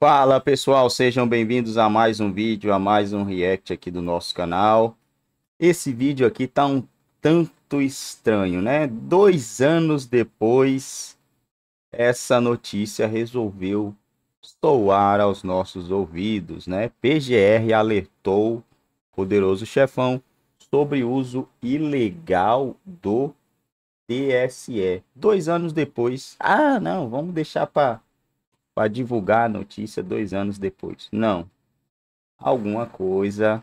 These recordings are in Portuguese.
Fala pessoal, sejam bem-vindos a mais um vídeo, a mais um react aqui do nosso canal. Esse vídeo aqui tá um tanto estranho, né? Dois anos depois, essa notícia resolveu soar aos nossos ouvidos, né? PGR alertou poderoso chefão sobre uso ilegal do TSE. Dois anos depois, ah não, vamos deixar para para divulgar a notícia dois anos depois. Não. Alguma coisa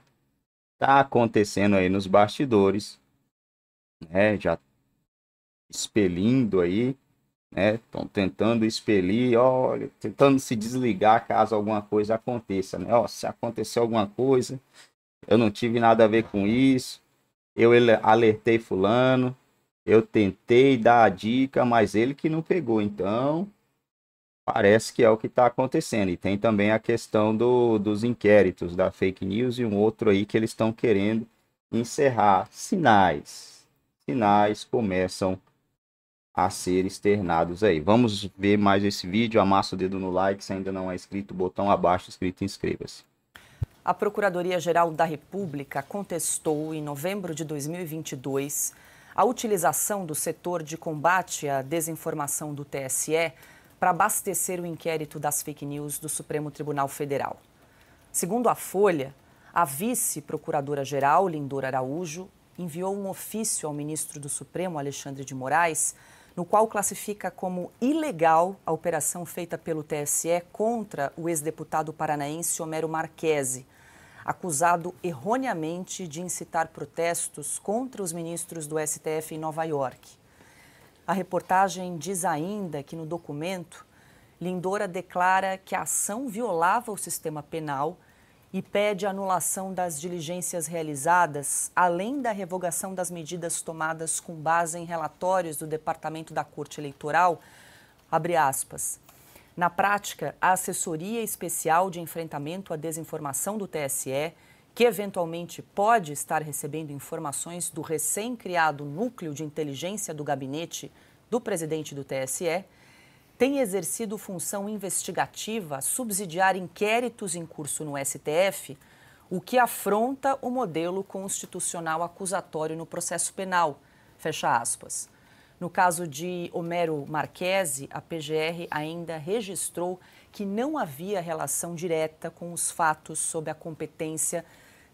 está acontecendo aí nos bastidores, né? Já expelindo aí, né? Estão tentando expelir, olha, tentando se desligar caso alguma coisa aconteça, né? Ó, se acontecer alguma coisa, eu não tive nada a ver com isso, eu alertei fulano, eu tentei dar a dica, mas ele que não pegou, então Parece que é o que está acontecendo. E tem também a questão do, dos inquéritos, da fake news e um outro aí que eles estão querendo encerrar. Sinais. Sinais começam a ser externados aí. Vamos ver mais esse vídeo. Amassa o dedo no like. Se ainda não é inscrito, botão abaixo escrito inscreva-se. A Procuradoria-Geral da República contestou, em novembro de 2022, a utilização do setor de combate à desinformação do TSE para abastecer o inquérito das fake news do Supremo Tribunal Federal. Segundo a Folha, a vice-procuradora-geral, Lindor Araújo, enviou um ofício ao ministro do Supremo, Alexandre de Moraes, no qual classifica como ilegal a operação feita pelo TSE contra o ex-deputado paranaense Homero Marquese, acusado erroneamente de incitar protestos contra os ministros do STF em Nova York. A reportagem diz ainda que no documento, Lindora declara que a ação violava o sistema penal e pede anulação das diligências realizadas, além da revogação das medidas tomadas com base em relatórios do Departamento da Corte Eleitoral. Aspas, Na prática, a Assessoria Especial de Enfrentamento à Desinformação do TSE, que eventualmente pode estar recebendo informações do recém-criado Núcleo de Inteligência do Gabinete do presidente do TSE, tem exercido função investigativa subsidiar inquéritos em curso no STF, o que afronta o modelo constitucional acusatório no processo penal. Fecha aspas. No caso de Homero Marquese, a PGR ainda registrou que não havia relação direta com os fatos sob a competência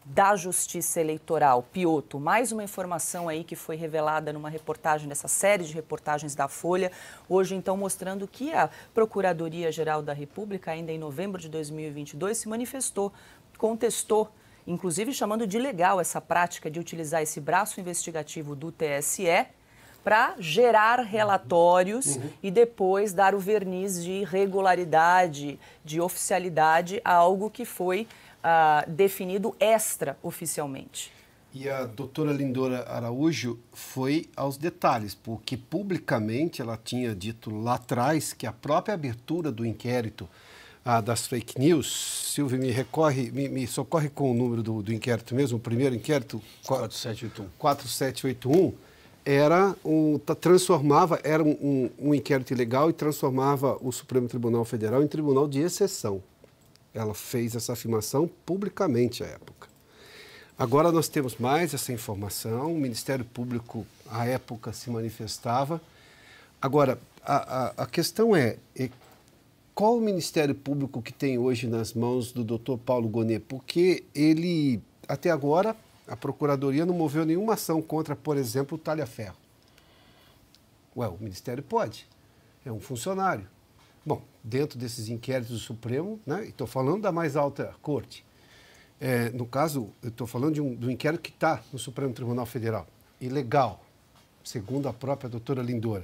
da Justiça Eleitoral. Pioto, mais uma informação aí que foi revelada numa reportagem, nessa série de reportagens da Folha, hoje então mostrando que a Procuradoria-Geral da República, ainda em novembro de 2022, se manifestou, contestou inclusive chamando de legal essa prática de utilizar esse braço investigativo do TSE para gerar uhum. relatórios uhum. e depois dar o verniz de irregularidade, de oficialidade a algo que foi ah, definido extra oficialmente. E a doutora Lindora Araújo foi aos detalhes, porque publicamente ela tinha dito lá atrás que a própria abertura do inquérito ah, das fake news, Silvio, me, recorre, me, me socorre com o número do, do, inquérito mesmo, o primeiro inquérito? 4781. 4781, era um, transformava, era um, um inquérito ilegal e transformava o Supremo Tribunal Federal em tribunal de exceção. Ela fez essa afirmação publicamente à época. Agora nós temos mais essa informação, o Ministério Público, à época, se manifestava. Agora, a, a, a questão é, é qual o Ministério Público que tem hoje nas mãos do Dr. Paulo Gonê? Porque ele, até agora, a Procuradoria não moveu nenhuma ação contra, por exemplo, o Talhaferro. Ué, o Ministério pode, é um funcionário. Bom, dentro desses inquéritos do Supremo, né, estou falando da mais alta corte. É, no caso, estou falando de um, de um inquérito que está no Supremo Tribunal Federal, ilegal, segundo a própria doutora Lindora.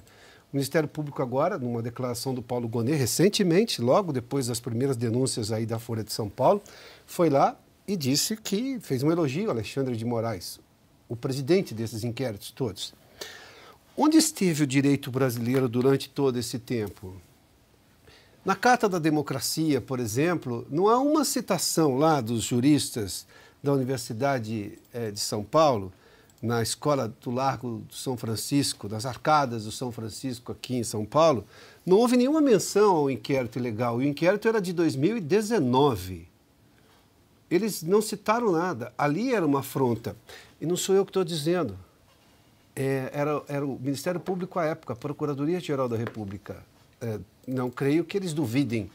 O Ministério Público agora, numa declaração do Paulo Gonet, recentemente, logo depois das primeiras denúncias aí da Folha de São Paulo, foi lá e disse que fez um elogio a Alexandre de Moraes, o presidente desses inquéritos todos. Onde esteve o direito brasileiro durante todo esse tempo? Na Carta da Democracia, por exemplo, não há uma citação lá dos juristas da Universidade eh, de São Paulo, na Escola do Largo do São Francisco, nas Arcadas do São Francisco, aqui em São Paulo, não houve nenhuma menção ao inquérito ilegal. E o inquérito era de 2019. Eles não citaram nada. Ali era uma afronta. E não sou eu que estou dizendo. É, era, era o Ministério Público à época, a Procuradoria-Geral da República. Eh, não creio que eles duvidem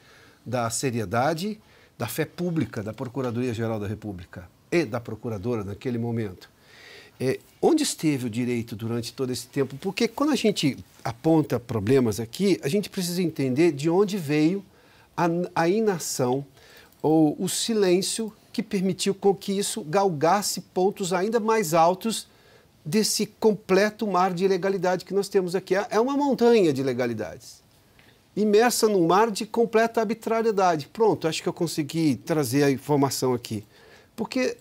da seriedade, da fé pública da Procuradoria-Geral da República e da Procuradora naquele momento. É, onde esteve o direito durante todo esse tempo? Porque quando a gente aponta problemas aqui, a gente precisa entender de onde veio a, a inação ou o silêncio que permitiu com que isso galgasse pontos ainda mais altos desse completo mar de ilegalidade que nós temos aqui. É, é uma montanha de ilegalidades imersa num mar de completa arbitrariedade. Pronto, acho que eu consegui trazer a informação aqui. Porque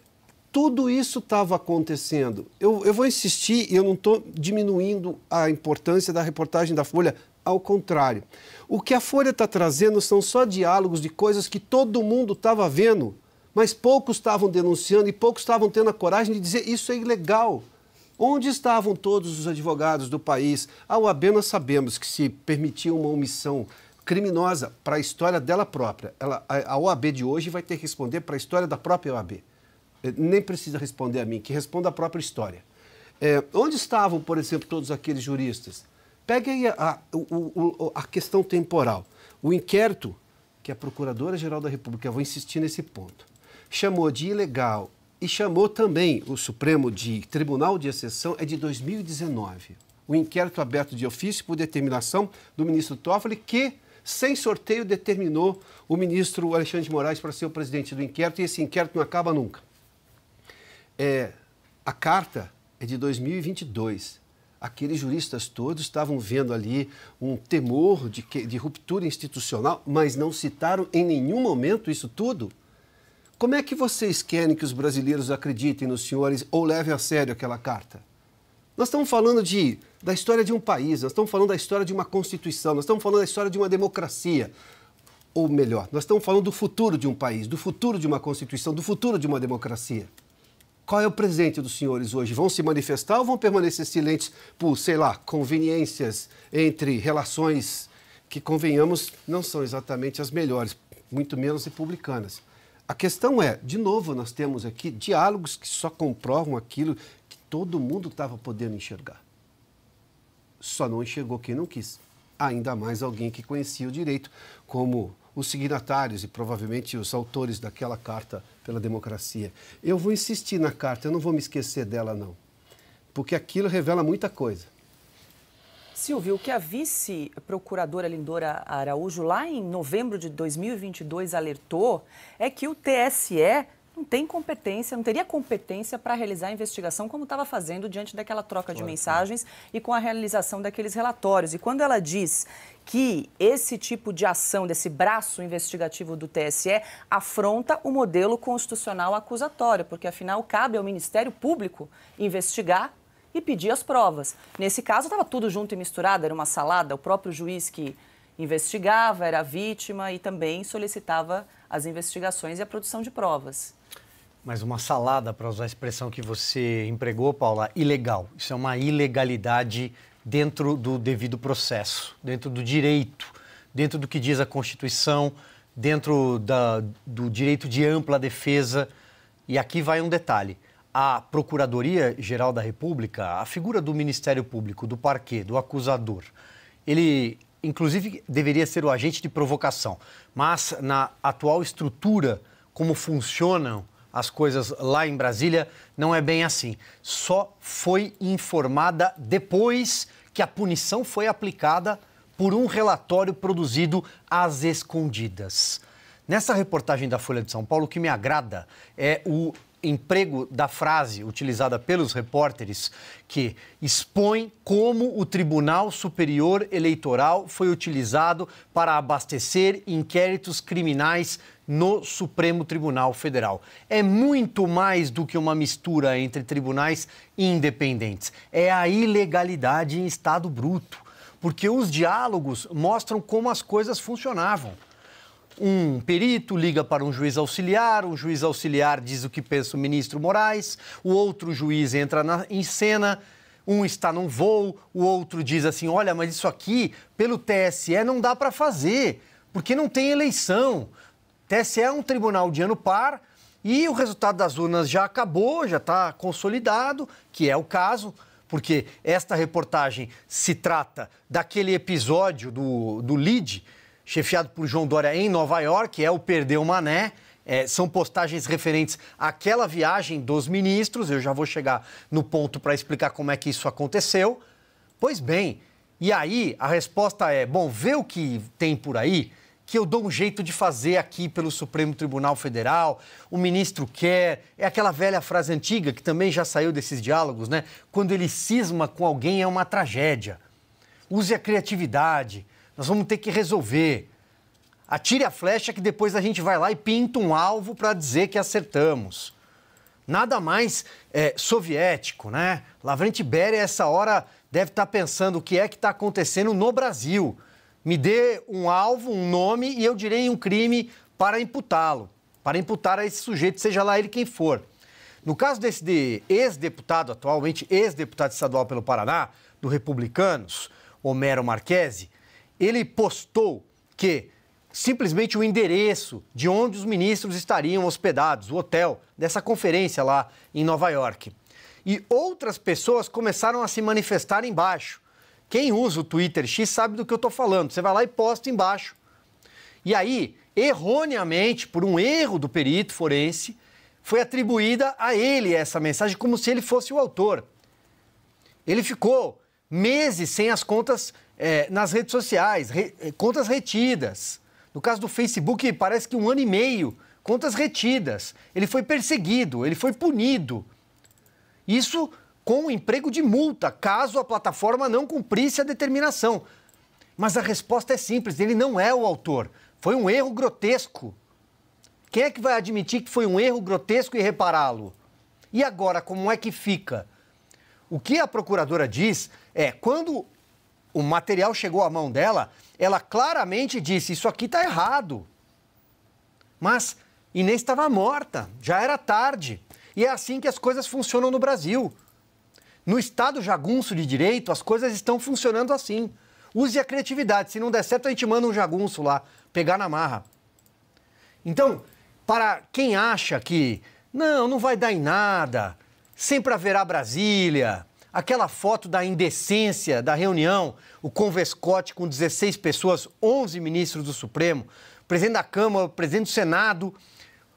tudo isso estava acontecendo. Eu, eu vou insistir, e eu não estou diminuindo a importância da reportagem da Folha, ao contrário. O que a Folha está trazendo são só diálogos de coisas que todo mundo estava vendo, mas poucos estavam denunciando e poucos estavam tendo a coragem de dizer isso é ilegal. Onde estavam todos os advogados do país? A OAB nós sabemos que se permitiu uma omissão criminosa para a história dela própria. Ela, a OAB de hoje vai ter que responder para a história da própria OAB. É, nem precisa responder a mim, que responda a própria história. É, onde estavam, por exemplo, todos aqueles juristas? Pegue aí a, a, a questão temporal. O inquérito que a Procuradora-Geral da República, eu vou insistir nesse ponto, chamou de ilegal e chamou também o Supremo de Tribunal de Exceção, é de 2019. O inquérito aberto de ofício por determinação do ministro Toffoli, que, sem sorteio, determinou o ministro Alexandre de Moraes para ser o presidente do inquérito, e esse inquérito não acaba nunca. É, a carta é de 2022. Aqueles juristas todos estavam vendo ali um temor de, que, de ruptura institucional, mas não citaram em nenhum momento isso tudo como é que vocês querem que os brasileiros acreditem nos senhores ou levem a sério aquela carta? Nós estamos falando de, da história de um país, nós estamos falando da história de uma constituição, nós estamos falando da história de uma democracia. Ou melhor, nós estamos falando do futuro de um país, do futuro de uma constituição, do futuro de uma democracia. Qual é o presente dos senhores hoje? Vão se manifestar ou vão permanecer silentes por, sei lá, conveniências entre relações que, convenhamos, não são exatamente as melhores, muito menos republicanas? A questão é, de novo, nós temos aqui diálogos que só comprovam aquilo que todo mundo estava podendo enxergar. Só não enxergou quem não quis. Ainda mais alguém que conhecia o direito, como os signatários e provavelmente os autores daquela carta pela democracia. Eu vou insistir na carta, eu não vou me esquecer dela, não. Porque aquilo revela muita coisa. Silvio, o que a vice-procuradora Lindora Araújo, lá em novembro de 2022, alertou é que o TSE não tem competência, não teria competência para realizar a investigação como estava fazendo diante daquela troca de mensagens e com a realização daqueles relatórios. E quando ela diz que esse tipo de ação, desse braço investigativo do TSE, afronta o modelo constitucional acusatório, porque afinal cabe ao Ministério Público investigar e pedir as provas. Nesse caso, estava tudo junto e misturado, era uma salada, o próprio juiz que investigava, era a vítima e também solicitava as investigações e a produção de provas. Mas uma salada, para usar a expressão que você empregou, Paula, ilegal. Isso é uma ilegalidade dentro do devido processo, dentro do direito, dentro do que diz a Constituição, dentro da, do direito de ampla defesa. E aqui vai um detalhe: a Procuradoria-Geral da República, a figura do Ministério Público, do parquê, do acusador, ele inclusive deveria ser o agente de provocação, mas na atual estrutura, como funcionam as coisas lá em Brasília, não é bem assim. Só foi informada depois que a punição foi aplicada por um relatório produzido às escondidas. Nessa reportagem da Folha de São Paulo, o que me agrada é o emprego da frase utilizada pelos repórteres que expõe como o Tribunal Superior Eleitoral foi utilizado para abastecer inquéritos criminais no Supremo Tribunal Federal. É muito mais do que uma mistura entre tribunais independentes. É a ilegalidade em estado bruto, porque os diálogos mostram como as coisas funcionavam um perito liga para um juiz auxiliar, o juiz auxiliar diz o que pensa o ministro Moraes, o outro juiz entra na, em cena. Um está num voo, o outro diz assim: olha, mas isso aqui, pelo TSE, não dá para fazer, porque não tem eleição. TSE é um tribunal de ano par e o resultado das urnas já acabou, já está consolidado, que é o caso, porque esta reportagem se trata daquele episódio do, do LIDE chefiado por João Dória em Nova York, é o Perdeu Mané. É, são postagens referentes àquela viagem dos ministros. Eu já vou chegar no ponto para explicar como é que isso aconteceu. Pois bem, e aí a resposta é: bom, vê o que tem por aí, que eu dou um jeito de fazer aqui pelo Supremo Tribunal Federal, o ministro quer. É aquela velha frase antiga que também já saiu desses diálogos, né? Quando ele cisma com alguém é uma tragédia. Use a criatividade, nós vamos ter que resolver. Atire a flecha que depois a gente vai lá e pinta um alvo para dizer que acertamos. Nada mais é, soviético, né? Lavrente Beria, essa hora, deve estar tá pensando o que é que está acontecendo no Brasil. Me dê um alvo, um nome e eu direi um crime para imputá-lo, para imputar a esse sujeito, seja lá ele quem for. No caso desse de ex-deputado, atualmente ex-deputado estadual pelo Paraná, do Republicanos, Homero Marquese, ele postou que simplesmente o endereço de onde os ministros estariam hospedados, o hotel dessa conferência lá em Nova York. E outras pessoas começaram a se manifestar embaixo. Quem usa o Twitter X sabe do que eu estou falando. Você vai lá e posta embaixo. E aí, erroneamente, por um erro do perito forense, foi atribuída a ele essa mensagem como se ele fosse o autor. Ele ficou meses sem as contas é, nas redes sociais, re, é, contas retidas. No caso do Facebook, parece que um ano e meio, contas retidas. Ele foi perseguido, ele foi punido. Isso com o emprego de multa, caso a plataforma não cumprisse a determinação. Mas a resposta é simples: ele não é o autor. Foi um erro grotesco. Quem é que vai admitir que foi um erro grotesco e repará-lo? E agora, como é que fica? O que a procuradora diz é: quando o material chegou à mão dela, ela claramente disse: Isso aqui está errado. Mas Inês estava morta, já era tarde. E é assim que as coisas funcionam no Brasil. No Estado jagunço de direito, as coisas estão funcionando assim. Use a criatividade. Se não der certo, a gente manda um jagunço lá, pegar na marra. Então, para quem acha que não, não vai dar em nada, sempre haverá Brasília, Aquela foto da indecência da reunião, o Convescote com 16 pessoas, 11 ministros do Supremo, presidente da Câmara, presidente do Senado,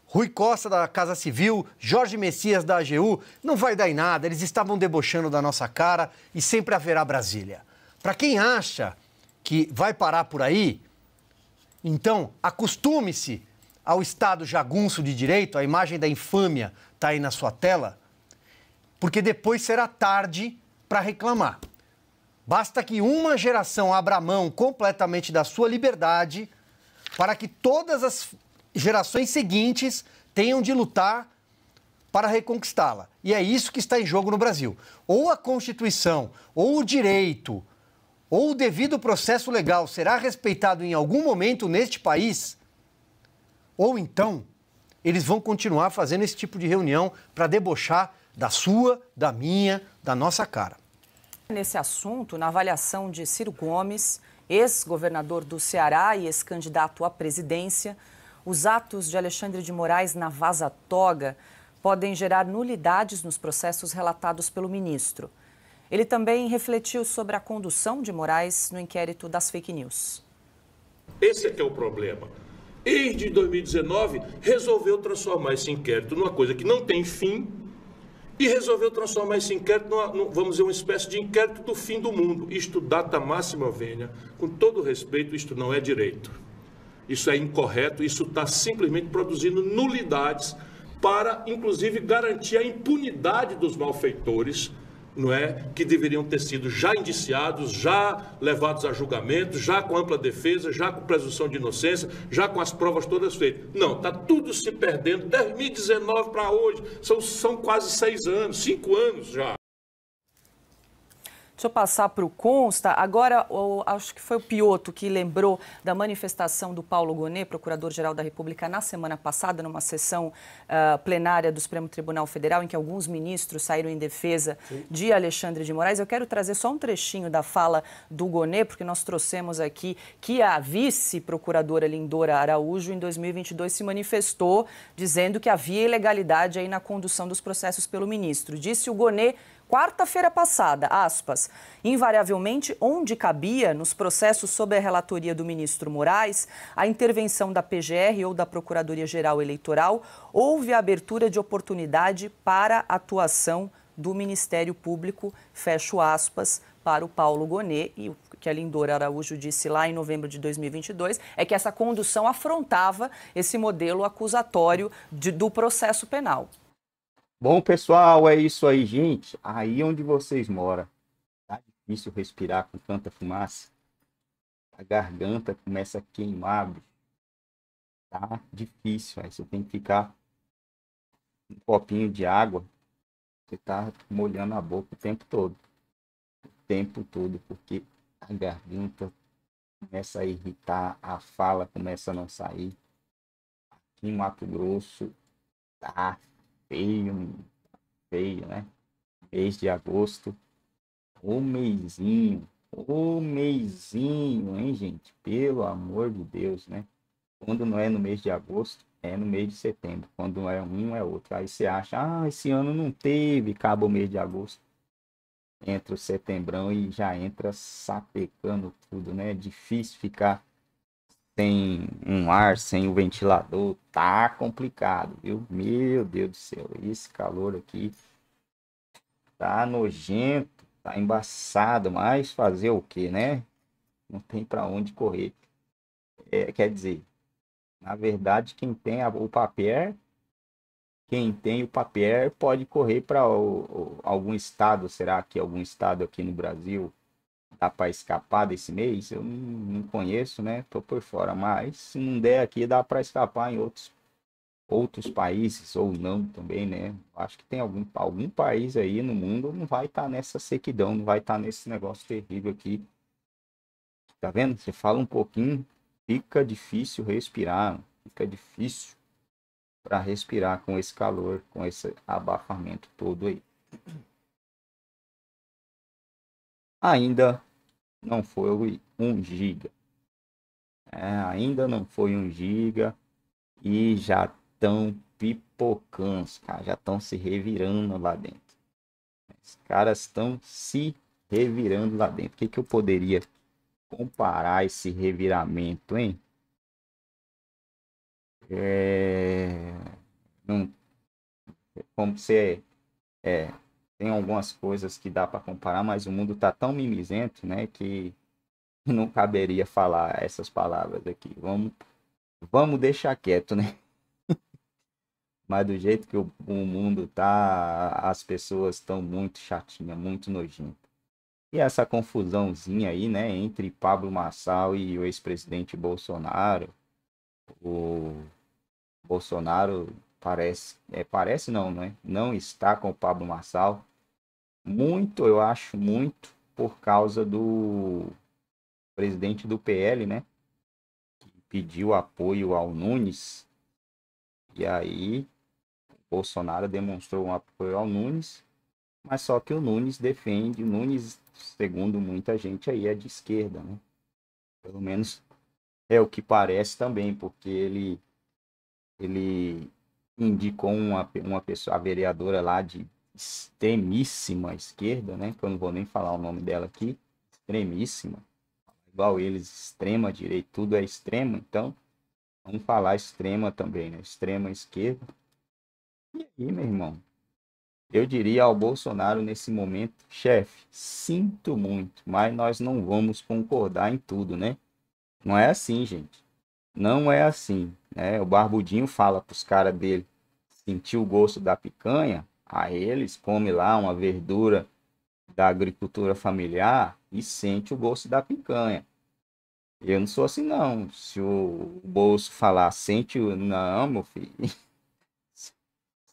Rui Costa da Casa Civil, Jorge Messias da AGU, não vai dar em nada, eles estavam debochando da nossa cara e sempre haverá Brasília. Para quem acha que vai parar por aí, então acostume-se ao Estado jagunço de direito, a imagem da infâmia está aí na sua tela porque depois será tarde para reclamar. Basta que uma geração abra mão completamente da sua liberdade para que todas as gerações seguintes tenham de lutar para reconquistá-la. E é isso que está em jogo no Brasil. Ou a Constituição, ou o direito, ou o devido processo legal será respeitado em algum momento neste país, ou então eles vão continuar fazendo esse tipo de reunião para debochar da sua, da minha, da nossa cara. Nesse assunto, na avaliação de Ciro Gomes, ex-governador do Ceará e ex-candidato à presidência, os atos de Alexandre de Moraes na Vaza Toga podem gerar nulidades nos processos relatados pelo ministro. Ele também refletiu sobre a condução de Moraes no inquérito das fake news. Esse é que é o problema. Desde 2019, resolveu transformar esse inquérito numa coisa que não tem fim, e resolveu transformar esse inquérito, numa, numa, vamos dizer, uma espécie de inquérito do fim do mundo. Isto data máxima vênia. Com todo respeito, isto não é direito. Isso é incorreto, isso está simplesmente produzindo nulidades para, inclusive, garantir a impunidade dos malfeitores não é, que deveriam ter sido já indiciados, já levados a julgamento, já com ampla defesa, já com presunção de inocência, já com as provas todas feitas. Não, está tudo se perdendo. 2019 para hoje, são, são quase seis anos, cinco anos já. Deixa eu passar para o Consta. Agora, acho que foi o Pioto que lembrou da manifestação do Paulo Gonet, Procurador-Geral da República, na semana passada, numa sessão uh, plenária do Supremo Tribunal Federal, em que alguns ministros saíram em defesa Sim. de Alexandre de Moraes. Eu quero trazer só um trechinho da fala do Gonet, porque nós trouxemos aqui que a vice-procuradora Lindora Araújo, em 2022, se manifestou dizendo que havia ilegalidade aí na condução dos processos pelo ministro. Disse o Gonet quarta-feira passada, aspas, invariavelmente onde cabia nos processos sob a relatoria do ministro Moraes, a intervenção da PGR ou da Procuradoria-Geral Eleitoral, houve a abertura de oportunidade para atuação do Ministério Público, fecho aspas, para o Paulo Gonet. E o que a Lindora Araújo disse lá em novembro de 2022 é que essa condução afrontava esse modelo acusatório de, do processo penal. Bom, pessoal, é isso aí, gente. Aí onde vocês moram, tá difícil respirar com tanta fumaça. A garganta começa a queimar, Tá difícil, aí você tem que ficar um copinho de água. Você tá molhando a boca o tempo todo. O tempo todo, porque a garganta começa a irritar, a fala começa a não sair. Aqui em Mato Grosso, tá feio, feio, né? Mês de agosto. O meizinho, o meizinho, hein, gente? Pelo amor de Deus, né? Quando não é no mês de agosto, é no mês de setembro. Quando é um, é outro. Aí você acha, ah, esse ano não teve, acaba o mês de agosto. Entra o setembrão e já entra sapecando tudo, né? É difícil ficar sem um ar, sem o um ventilador, tá complicado, viu? Meu Deus do céu, esse calor aqui tá nojento, tá embaçado, mas fazer o que, né? Não tem para onde correr. É, quer dizer, na verdade, quem tem a, o papel, quem tem o papel pode correr para algum estado, será que algum estado aqui no Brasil dá para escapar desse mês, eu não, conheço, né? Tô por fora, mas se não der aqui, dá para escapar em outros outros países ou não também, né? Acho que tem algum algum país aí no mundo não vai estar tá nessa sequidão, não vai estar tá nesse negócio terrível aqui. Tá vendo? Você fala um pouquinho, fica difícil respirar, fica difícil para respirar com esse calor, com esse abafamento todo aí. Ainda não foi 1 GB. É, ainda não foi 1 GB e já estão pipocando, cara, já estão se revirando lá dentro. Os caras estão se revirando lá dentro. O que, que eu poderia comparar esse reviramento, hein? É... Não... Como você é, é tem algumas coisas que dá para comparar, mas o mundo tá tão mimizento, né, que não caberia falar essas palavras aqui. Vamos, vamos deixar quieto, né? mas do jeito que o, o mundo tá, as pessoas estão muito chatinhas, muito nojentas. E essa confusãozinha aí, né, entre Pablo Massal e o ex-presidente Bolsonaro, o Bolsonaro parece, é, parece não, né? Não está com o Pablo Marçal. Muito, eu acho, muito por causa do presidente do PL, né? Que pediu apoio ao Nunes. E aí, Bolsonaro demonstrou um apoio ao Nunes, mas só que o Nunes defende, o Nunes, segundo muita gente aí, é de esquerda, né? Pelo menos é o que parece também, porque ele ele indicou uma, uma pessoa, a vereadora lá de extremíssima esquerda, né? Que eu não vou nem falar o nome dela aqui, extremíssima. Igual eles, extrema direita, tudo é extremo, então vamos falar extrema também, né? Extrema esquerda. E aí, meu irmão? Eu diria ao Bolsonaro nesse momento, chefe, sinto muito, mas nós não vamos concordar em tudo, né? Não é assim, gente não é assim. Né? O Barbudinho fala para os caras dele sentir o gosto da picanha, aí eles comem lá uma verdura da agricultura familiar e sente o gosto da picanha. Eu não sou assim, não. Se o bolso falar, sente o. Não, meu filho. Isso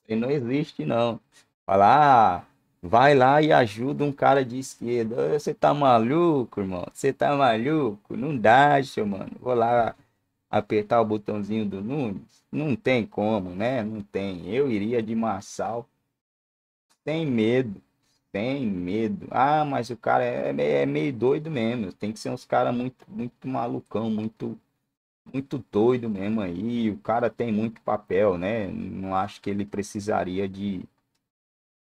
não existe, não. Falar, ah, vai lá e ajuda um cara de esquerda. Você tá maluco, irmão? Você tá maluco? Não dá, seu mano. Vou lá apertar o botãozinho do Nunes? Não tem como, né? Não tem. Eu iria de Marçal tem medo. tem medo. Ah, mas o cara é, é meio doido mesmo. Tem que ser uns caras muito, muito malucão, muito muito doido mesmo aí. O cara tem muito papel, né? Não acho que ele precisaria de,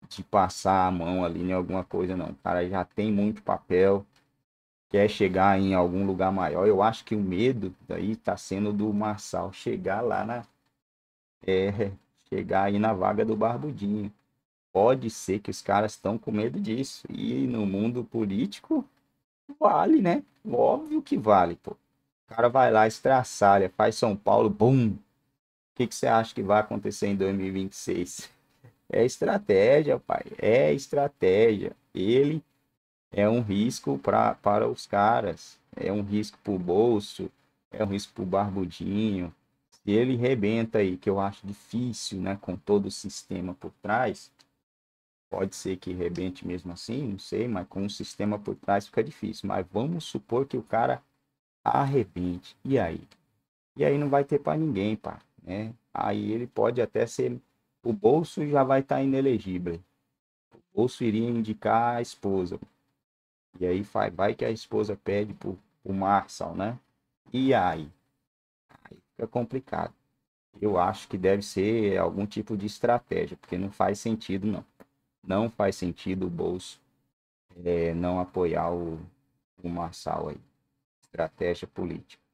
de passar a mão ali em alguma coisa, não. O cara já tem muito papel quer chegar em algum lugar maior. Eu acho que o medo daí está sendo do Marçal chegar lá na. É, chegar aí na vaga do Barbudinho. Pode ser que os caras estão com medo disso. E no mundo político, vale, né? Óbvio que vale, pô. O cara vai lá, estraçalha, faz São Paulo, bum! O que, que você acha que vai acontecer em 2026? É estratégia, pai. É estratégia. Ele é um risco pra, para os caras, é um risco para o bolso, é um risco para o barbudinho. Se ele rebenta aí, que eu acho difícil, né, com todo o sistema por trás, pode ser que rebente mesmo assim, não sei, mas com o sistema por trás fica difícil. Mas vamos supor que o cara arrebente, e aí? E aí não vai ter para ninguém, pá, né? Aí ele pode até ser, o bolso já vai estar tá inelegível. O bolso iria indicar a esposa, e aí vai, vai que a esposa pede pro, pro Marçal, né? E aí? Aí fica complicado. Eu acho que deve ser algum tipo de estratégia, porque não faz sentido, não. Não faz sentido o bolso é, não apoiar o, o Marçal aí. Estratégia política.